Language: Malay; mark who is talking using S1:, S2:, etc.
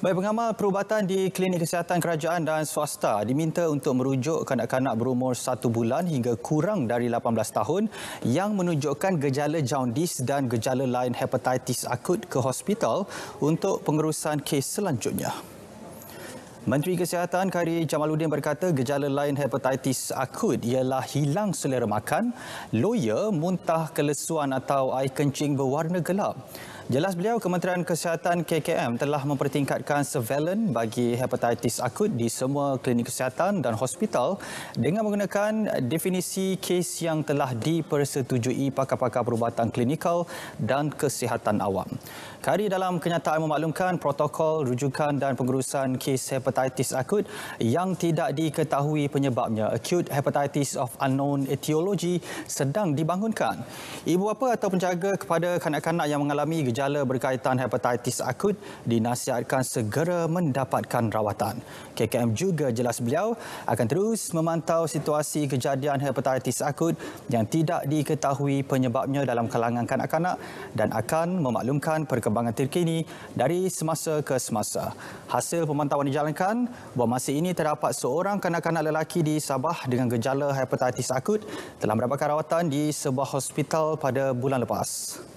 S1: Baik pengamal perubatan di klinik kesihatan kerajaan dan swasta diminta untuk merujuk kanak-kanak berumur satu bulan hingga kurang dari 18 tahun yang menunjukkan gejala jaundis dan gejala lain hepatitis akut ke hospital untuk pengurusan kes selanjutnya. Menteri Kesihatan Kari Jamaluddin berkata gejala lain hepatitis akut ialah hilang selera makan, loya, muntah kelesuan atau air kencing berwarna gelap. Jelas beliau, Kementerian Kesihatan KKM telah mempertingkatkan surveillance bagi hepatitis akut di semua klinik kesihatan dan hospital dengan menggunakan definisi kes yang telah dipersetujui pakar-pakar perubatan klinikal dan kesihatan awam. Kari dalam kenyataan memaklumkan protokol rujukan dan pengurusan kes hepatitis akut yang tidak diketahui penyebabnya, acute hepatitis of unknown etiology sedang dibangunkan. Ibu bapa atau penjaga kepada kanak-kanak yang mengalami gejala gejala berkaitan hepatitis akut dinasihatkan segera mendapatkan rawatan. KKM juga jelas beliau akan terus memantau situasi kejadian hepatitis akut yang tidak diketahui penyebabnya dalam kalangan kanak-kanak dan akan memaklumkan perkembangan terkini dari semasa ke semasa. Hasil pemantauan dijalankan buat masa ini terdapat seorang kanak-kanak lelaki di Sabah dengan gejala hepatitis akut telah mendapatkan rawatan di sebuah hospital pada bulan lepas.